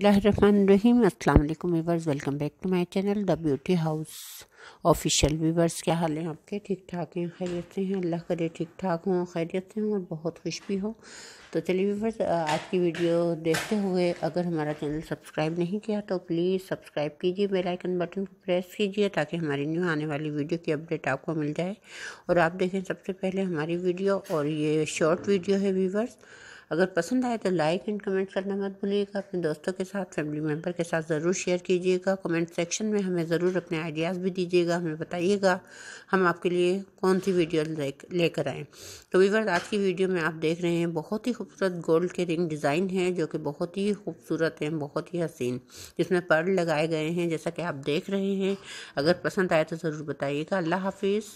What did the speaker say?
बसमीम अल्लाम viewers welcome back to my channel the beauty house official viewers क्या हाल हैं आपके ठीक ठाक हैं खैरियत से हैं अल्लाह करे ठीक ठाक हों खैरियत से हों और बहुत खुश भी हों तो चलिए वीवर्स आज की वीडियो देखते हुए अगर हमारा चैनल सब्सक्राइब नहीं किया तो प्लीज़ सब्सक्राइब कीजिए बेलाइकन बटन को प्रेस कीजिए ताकि हमारी न्यू आने वाली वीडियो की अपडेट आपको मिल जाए और आप देखें सबसे पहले हमारी वीडियो और ये शॉर्ट वीडियो है वीवर्स अगर पसंद आए तो लाइक एंड कमेंट करना मत भूलिएगा अपने दोस्तों के साथ फैमिली मेम्बर के साथ ज़रूर शेयर कीजिएगा कमेंट सेक्शन में हमें ज़रूर अपने आइडियाज़ भी दीजिएगा हमें बताइएगा हम आपके लिए कौन सी वीडियो लेकर आएँ तो वीवर आज की वीडियो में आप देख रहे हैं बहुत ही खूबसूरत गोल्ड के रिंग डिज़ाइन है जो कि बहुत ही खूबसूरत हैं बहुत ही हसीन जिसमें पर्ल लगाए गए हैं जैसा कि आप देख रहे हैं अगर पसंद आए तो ज़रूर बताइएगा अल्लाह हाफिज़